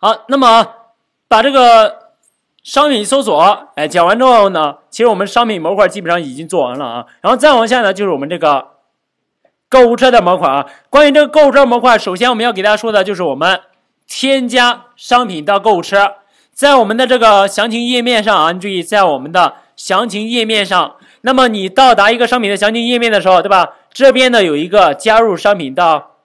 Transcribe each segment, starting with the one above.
好，那么把这个商品搜索，哎，讲完之后呢，其实我们商品模块基本上已经做完了啊。然后再往下呢，就是我们这个购物车的模块啊。关于这个购物车模块，首先我们要给大家说的就是我们添加商品到购物车，在我们的这个详情页面上啊，你注意，在我们的详情页面上，那么你到达一个商品的详情页面的时候，对吧？这边呢有一个加入商品到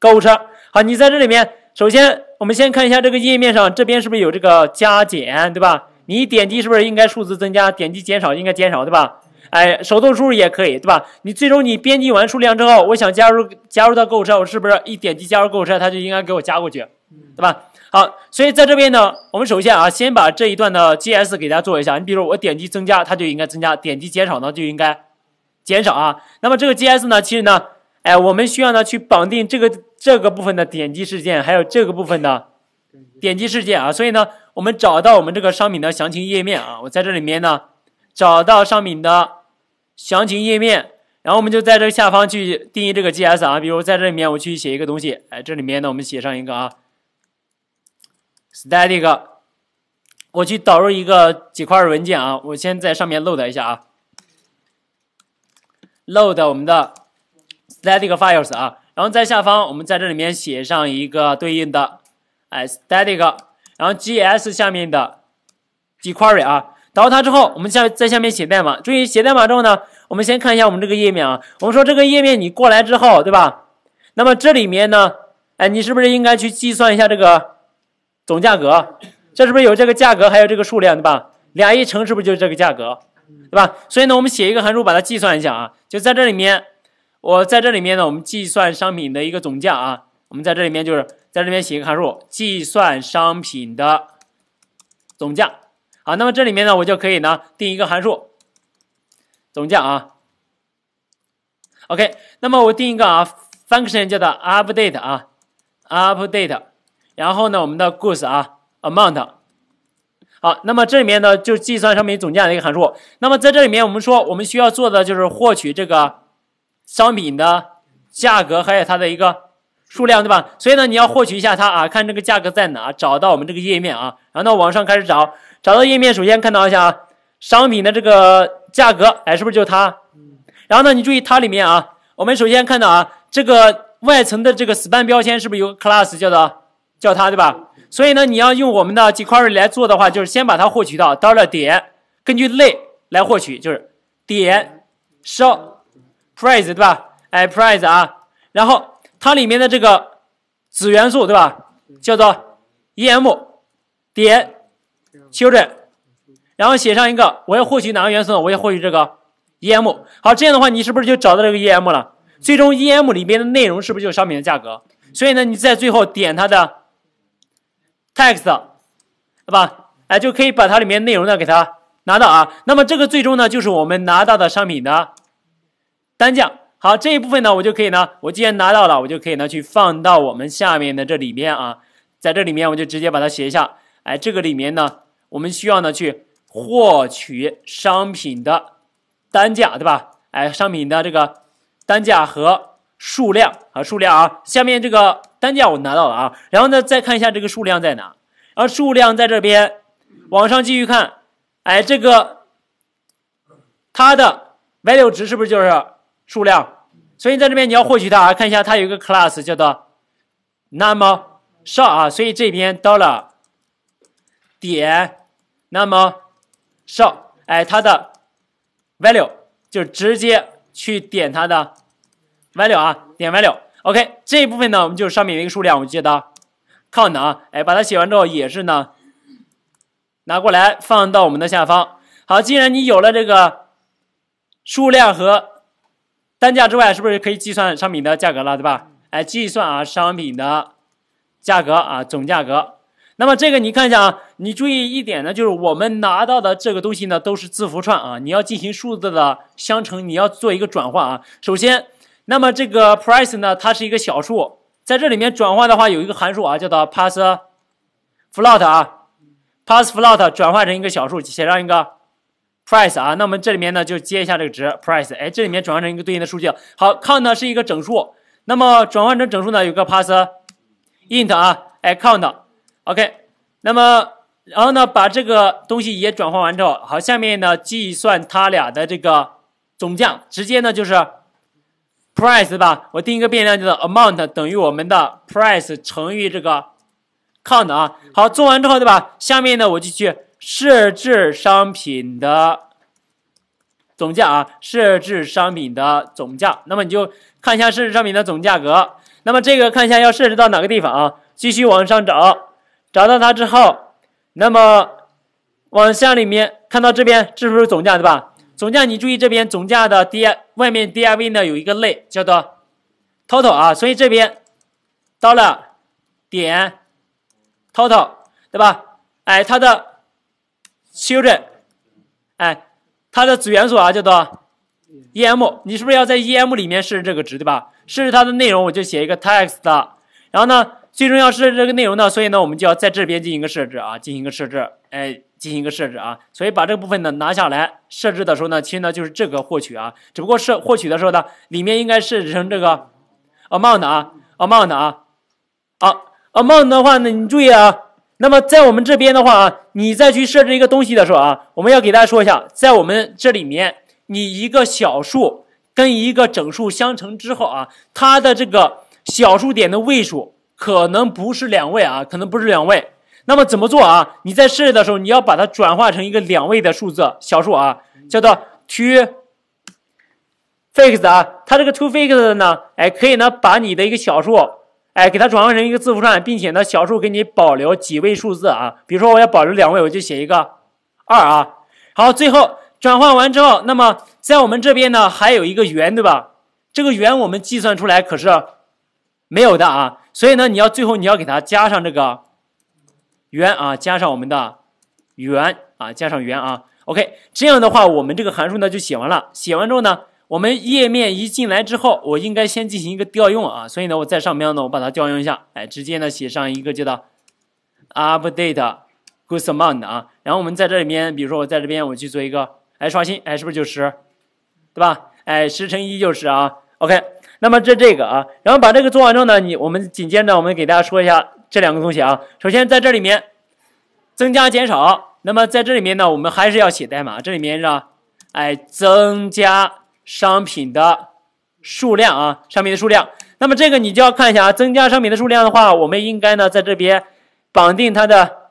购物车。好，你在这里面。首先，我们先看一下这个页面上这边是不是有这个加减，对吧？你点击是不是应该数字增加？点击减少应该减少，对吧？哎，手动输入也可以，对吧？你最终你编辑完数量之后，我想加入加入到购物车，我是不是一点击加入购物车，它就应该给我加过去，对吧？好，所以在这边呢，我们首先啊，先把这一段的 GS 给大家做一下。你比如我点击增加，它就应该增加；点击减少呢，就应该减少啊。那么这个 GS 呢，其实呢。哎，我们需要呢去绑定这个这个部分的点击事件，还有这个部分的点击事件啊。所以呢，我们找到我们这个商品的详情页面啊，我在这里面呢找到商品的详情页面，然后我们就在这下方去定义这个 g s 啊。比如在这里面我去写一个东西，哎，这里面呢我们写上一个啊，static，我去导入一个几块文件啊，我先在上面 load 一下啊，load 我们的。static files 啊，然后在下方我们在这里面写上一个对应的哎 static，然后 gs 下面的 query 啊，找到它之后，我们下在下面写代码。注意写代码之后呢，我们先看一下我们这个页面啊。我们说这个页面你过来之后，对吧？那么这里面呢，哎，你是不是应该去计算一下这个总价格？这是不是有这个价格，还有这个数量，对吧？俩一乘是不是就是这个价格，对吧？所以呢，我们写一个函数把它计算一下啊，就在这里面。我在这里面呢，我们计算商品的一个总价啊。我们在这里面就是在这边写一个函数，计算商品的总价。好，那么这里面呢，我就可以呢定一个函数，总价啊。OK，那么我定一个啊，function 叫做 update 啊，update，然后呢，我们的 goods 啊，amount。好，那么这里面呢就计算商品总价的一个函数。那么在这里面，我们说我们需要做的就是获取这个。商品的价格还有它的一个数量，对吧？所以呢，你要获取一下它啊，看这个价格在哪，找到我们这个页面啊，然后呢往上开始找，找到页面首先看到一下啊，商品的这个价格，哎，是不是就它？然后呢，你注意它里面啊，我们首先看到啊，这个外层的这个 span 标签是不是有 class 叫做叫它，对吧？所以呢，你要用我们的 jQuery 来做的话，就是先把它获取到 dollar 点，根据类来获取，就是点稍。price 对吧？哎，price 啊，然后它里面的这个子元素对吧？叫做 em 点 children，然后写上一个我要获取哪个元素，我要获取这个 em。好，这样的话你是不是就找到这个 em 了？最终 em 里面的内容是不是就是商品的价格？所以呢，你在最后点它的 text 对吧？哎，就可以把它里面内容呢给它拿到啊。那么这个最终呢，就是我们拿到的商品的。单价好，这一部分呢，我就可以呢，我既然拿到了，我就可以呢去放到我们下面的这里面啊，在这里面我就直接把它写一下。哎，这个里面呢，我们需要呢去获取商品的单价，对吧？哎，商品的这个单价和数量啊，数量啊，下面这个单价我拿到了啊，然后呢，再看一下这个数量在哪？然后数量在这边，往上继续看，哎，这个它的 value 值是不是就是？数量，所以在这边你要获取它，啊，看一下它有一个 class 叫做 number s h o t 啊，所以这边 dollar 点 number s h o t 哎，它的 value 就直接去点它的 value 啊，点 value。OK，这一部分呢，我们就上面有一个数量，我们记得 count 啊，哎，把它写完之后也是呢，拿过来放到我们的下方。好，既然你有了这个数量和单价之外是不是可以计算商品的价格了，对吧？哎，计算啊商品的价格啊总价格。那么这个你看一下啊，你注意一点呢，就是我们拿到的这个东西呢都是字符串啊，你要进行数字的相乘，你要做一个转换啊。首先，那么这个 price 呢，它是一个小数，在这里面转换的话有一个函数啊，叫做 pass float 啊，pass float 转换成一个小数，写上一个。price 啊，那我们这里面呢就接一下这个值 price，哎，这里面转换成一个对应的数据。好，count 呢是一个整数，那么转换成整数呢有个 pass int 啊，哎，count，OK，那么然后呢把这个东西也转换完之后，好，下面呢计算它俩的这个总价，直接呢就是 price 对吧？我定一个变量叫做 amount 等于我们的 price 乘以这个 count 啊。好，做完之后对吧？下面呢我就去。设置商品的总价啊，设置商品的总价，那么你就看一下设置商品的总价格，那么这个看一下要设置到哪个地方啊？继续往上找，找到它之后，那么往下里面看到这边是不是总价对吧？总价你注意这边总价的 D 外面 D i V 呢有一个类叫做 Total 啊，所以这边到了点 Total 对吧？哎，它的修正，哎，它的子元素啊叫做 E M，你是不是要在 E M 里面设置这个值，对吧？设置它的内容，我就写一个 text，然后呢，最重要是这个内容呢，所以呢，我们就要在这边进行一个设置啊，进行一个设置，哎，进行一个设置啊，所以把这个部分呢拿下来，设置的时候呢，其实呢就是这个获取啊，只不过设获取的时候呢，里面应该设置成这个 amount 啊，amount 啊，好，amount 的话呢，你注意啊。那么在我们这边的话啊，你再去设置一个东西的时候啊，我们要给大家说一下，在我们这里面，你一个小数跟一个整数相乘之后啊，它的这个小数点的位数可能不是两位啊，可能不是两位。那么怎么做啊？你在设置的时候，你要把它转化成一个两位的数字小数啊，叫做 two f i x 啊，它这个 two f i x 呢，哎，可以呢把你的一个小数。哎，给它转换成一个字符串，并且呢，小数给你保留几位数字啊？比如说我要保留两位，我就写一个二啊。好，最后转换完之后，那么在我们这边呢，还有一个圆，对吧？这个圆我们计算出来可是没有的啊，所以呢，你要最后你要给它加上这个圆啊，加上我们的圆啊，加上圆啊。OK，这样的话，我们这个函数呢就写完了。写完之后呢？我们页面一进来之后，我应该先进行一个调用啊，所以呢，我在上面呢，我把它调用一下，哎，直接呢写上一个叫做 update g o o s amount 啊，然后我们在这里面，比如说我在这边，我去做一个，哎，刷新，哎，是不是就十，对吧？哎，十乘一就是啊，OK，那么这这个啊，然后把这个做完之后呢，你我们紧接着我们给大家说一下这两个东西啊，首先在这里面增加减少，那么在这里面呢，我们还是要写代码，这里面让哎增加。商品的数量啊，商品的数量。那么这个你就要看一下啊，增加商品的数量的话，我们应该呢在这边绑定它的，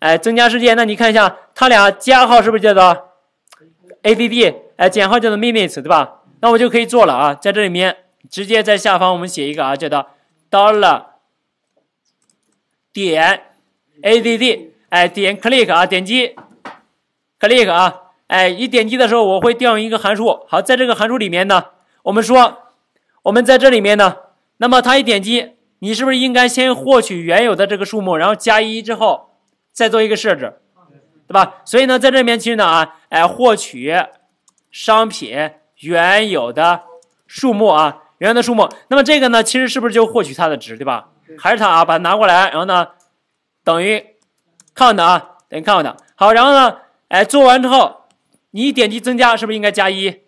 哎，增加事件。那你看一下，它俩加号是不是叫做 A D D？哎，减号叫做 Minutes，对吧？那我就可以做了啊，在这里面直接在下方我们写一个啊，叫做 Dollar 点 A D D，哎，点 Click 啊，点击 Click 啊。哎，一点击的时候，我会调用一个函数。好，在这个函数里面呢，我们说，我们在这里面呢，那么它一点击，你是不是应该先获取原有的这个数目，然后加一之后再做一个设置，对吧？所以呢，在这边其实呢啊，哎，获取商品原有的数目啊，原有的数目。那么这个呢，其实是不是就获取它的值，对吧？还是它啊，把它拿过来，然后呢，等于 count 啊，等于 count。好，然后呢，哎，做完之后。你点击增加是不是应该加一？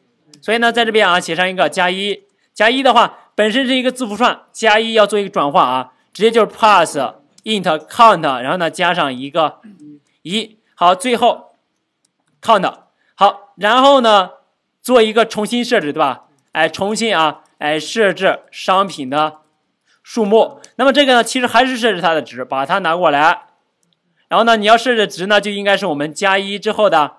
所以呢，在这边啊，写上一个加一加一的话，本身是一个字符串，加一要做一个转换啊，直接就是 plus int count，然后呢加上一个一。好，最后 count 好，然后呢做一个重新设置，对吧？哎，重新啊，哎，设置商品的数目。那么这个呢，其实还是设置它的值，把它拿过来，然后呢，你要设置值呢，就应该是我们加一之后的。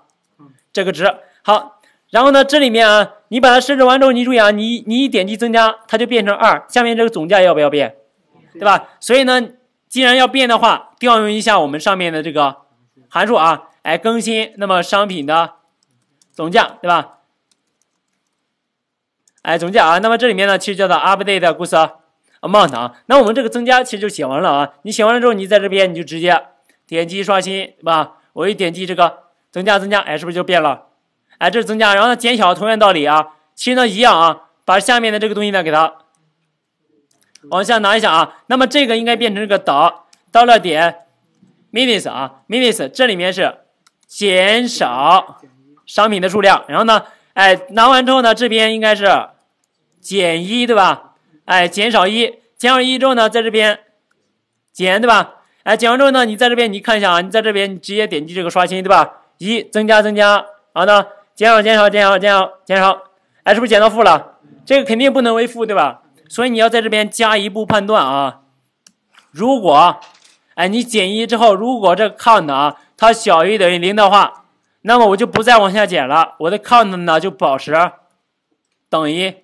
这个值好，然后呢，这里面啊，你把它设置完之后，你注意啊，你你一点击增加，它就变成二，下面这个总价要不要变，对吧？所以呢，既然要变的话，调用一下我们上面的这个函数啊，哎，更新那么商品的总价，对吧？哎，总价啊，那么这里面呢，其实叫做 update e goods amount 啊，那我们这个增加其实就写完了啊，你写完了之后，你在这边你就直接点击刷新，对吧？我一点击这个。增加，增加，哎，是不是就变了？哎，这是增加，然后呢，减小，同样道理啊。其实呢，一样啊。把下面的这个东西呢，给它往下拿一下啊。那么这个应该变成这个导到了点 minus t e 啊，minus，t e 这里面是减少商品的数量。然后呢，哎，拿完之后呢，这边应该是减一，对吧？哎，减少一，减少一之后呢，在这边减，对吧？哎，减完之后呢，你在这边你看一下啊，你在这边你直接点击这个刷新，对吧？一增加，增加后呢减少，减少，减少，减少，减少。哎，是不是减到负了？这个肯定不能为负，对吧？所以你要在这边加一步判断啊。如果哎，你减一之后，如果这个 count 啊它小于等于零的话，那么我就不再往下减了。我的 count 呢就保持等于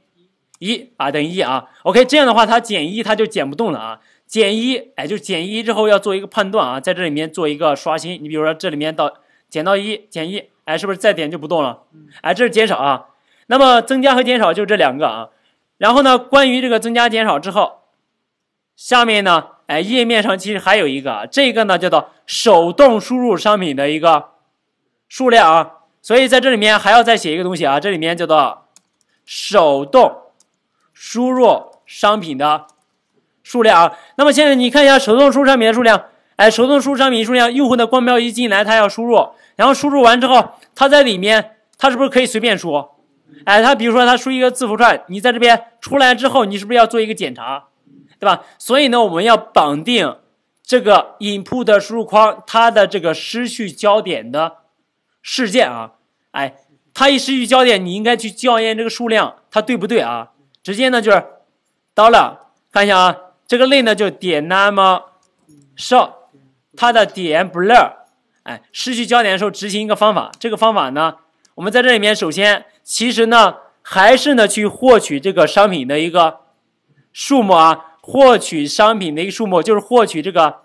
一啊，等于一啊。OK，这样的话它减一它就减不动了啊。减一，哎，就是减一之后要做一个判断啊，在这里面做一个刷新。你比如说这里面到。减到一，减一，哎，是不是再点就不动了？哎，这是减少啊。那么增加和减少就这两个啊。然后呢，关于这个增加减少之后，下面呢，哎，页面上其实还有一个，这个呢叫做手动输入商品的一个数量啊。所以在这里面还要再写一个东西啊，这里面叫做手动输入商品的数量啊。那么现在你看一下手动输入商品的数量，哎，手动输入商品数量，用户的光标一进来，他要输入。然后输入完之后，它在里面，它是不是可以随便输？哎，它比如说它输一个字符串，你在这边出来之后，你是不是要做一个检查，对吧？所以呢，我们要绑定这个 input 输入框，它的这个失去焦点的事件啊。哎，它一失去焦点，你应该去校验这个数量，它对不对啊？直接呢就是到了，看一下啊，这个类呢就点 number，show，它的点 blur。哎，失去焦点的时候执行一个方法。这个方法呢，我们在这里面首先，其实呢，还是呢去获取这个商品的一个数目啊，获取商品的一个数目就是获取这个，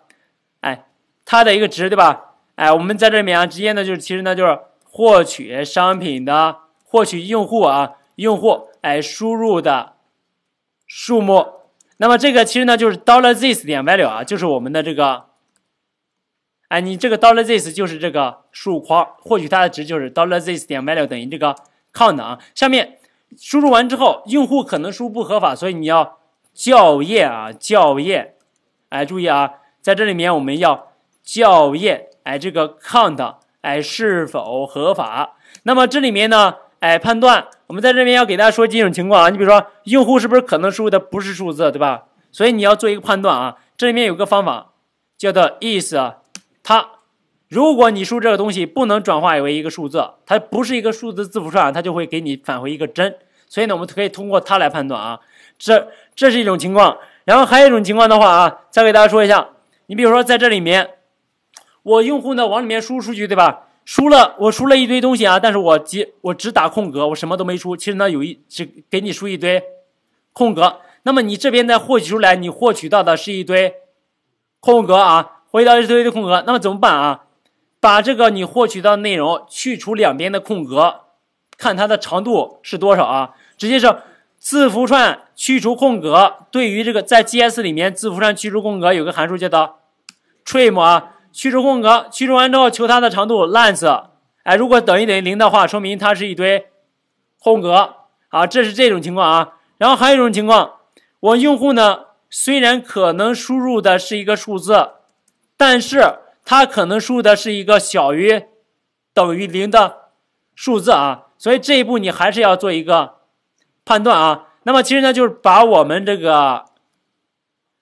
哎，它的一个值对吧？哎，我们在这里面啊，直接呢就是其实呢就是获取商品的，获取用户啊，用户哎输入的数目。那么这个其实呢就是 dollar this 点 value 啊，就是我们的这个。哎，你这个 dollar this 就是这个输入框，获取它的值就是 dollar this 点 value 等于这个 count。啊。下面输入完之后，用户可能输不合法，所以你要校验啊，校验。哎，注意啊，在这里面我们要校验哎这个 count 哎是否合法。那么这里面呢，哎判断，我们在这边要给大家说几种情况啊。你比如说，用户是不是可能输入的不是数字，对吧？所以你要做一个判断啊。这里面有个方法叫做 is。它，如果你输这个东西不能转化为一个数字，它不是一个数字字符串，它就会给你返回一个真。所以呢，我们可以通过它来判断啊，这这是一种情况。然后还有一种情况的话啊，再给大家说一下，你比如说在这里面，我用户呢往里面输出去，对吧？输了，我输了一堆东西啊，但是我只我只打空格，我什么都没输。其实呢，有一只给你输一堆空格，那么你这边再获取出来，你获取到的是一堆空格啊。回到一堆的空格，那么怎么办啊？把这个你获取到的内容去除两边的空格，看它的长度是多少啊？直接是字符串去除空格。对于这个在 G S 里面，字符串去除空格有个函数叫做 trim 啊，去除空格，去除完之后求它的长度 length。哎，如果等于等于零的话，说明它是一堆空格啊，这是这种情况啊。然后还有一种情况，我用户呢虽然可能输入的是一个数字。但是它可能输入的是一个小于等于零的数字啊，所以这一步你还是要做一个判断啊。那么其实呢，就是把我们这个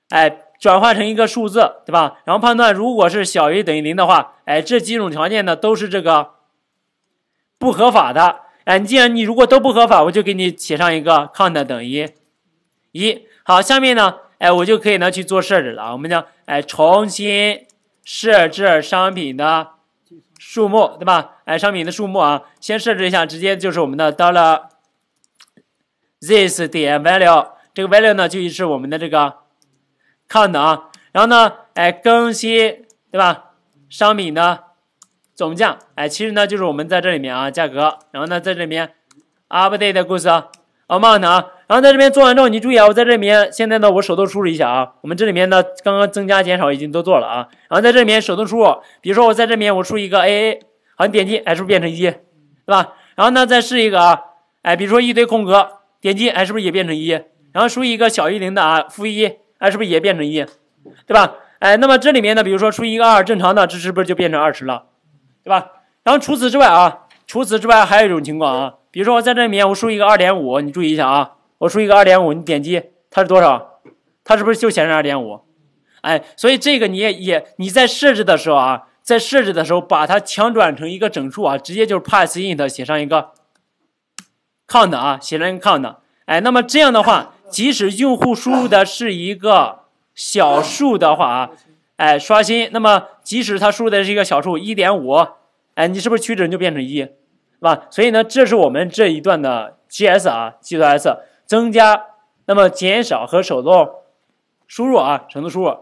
哎转换成一个数字，对吧？然后判断如果是小于等于零的话，哎，这几种条件呢都是这个不合法的。哎，既然你如果都不合法，我就给你写上一个 count 等于一。好，下面呢。哎，我就可以呢去做设置了。我们讲，哎，重新设置商品的数目，对吧？哎，商品的数目啊，先设置一下，直接就是我们的 dollar this 点 value，这个 value 呢就是我们的这个 count 啊。然后呢，哎，更新，对吧？商品的总价，哎，其实呢就是我们在这里面啊价格，然后呢在这里面 update 的故事啊，a m o n 啊，然后在这边做完之后，你注意啊，我在这里面现在呢，我手动输入一下啊，我们这里面呢刚刚增加减少已经都做了啊，然后在这里面手动输入，比如说我在这边我输一个 aa，好你点击哎是不是变成一，对吧？然后呢再试一个啊，哎比如说一堆空格，点击哎是不是也变成一？然后输一个小于零的啊，负一哎是不是也变成一，对吧？哎那么这里面呢，比如说输一个二正常的，这是不是就变成二十了，对吧？然后除此之外啊，除此之外还有一种情况啊。比如说我在这里面我输一个二点五，你注意一下啊，我输一个二点五，你点击它是多少？它是不是就显示二点五？哎，所以这个你也也你在设置的时候啊，在设置的时候把它强转成一个整数啊，直接就是 pass int 写上一个 count 啊，写上一个 count。哎，那么这样的话，即使用户输入的是一个小数的话啊，哎，刷新，那么即使他输入的是一个小数一点五，哎，你是不是取整就变成一？是吧？所以呢，这是我们这一段的 GS 啊，计算 S 增加，那么减少和手动输入啊，程度输入。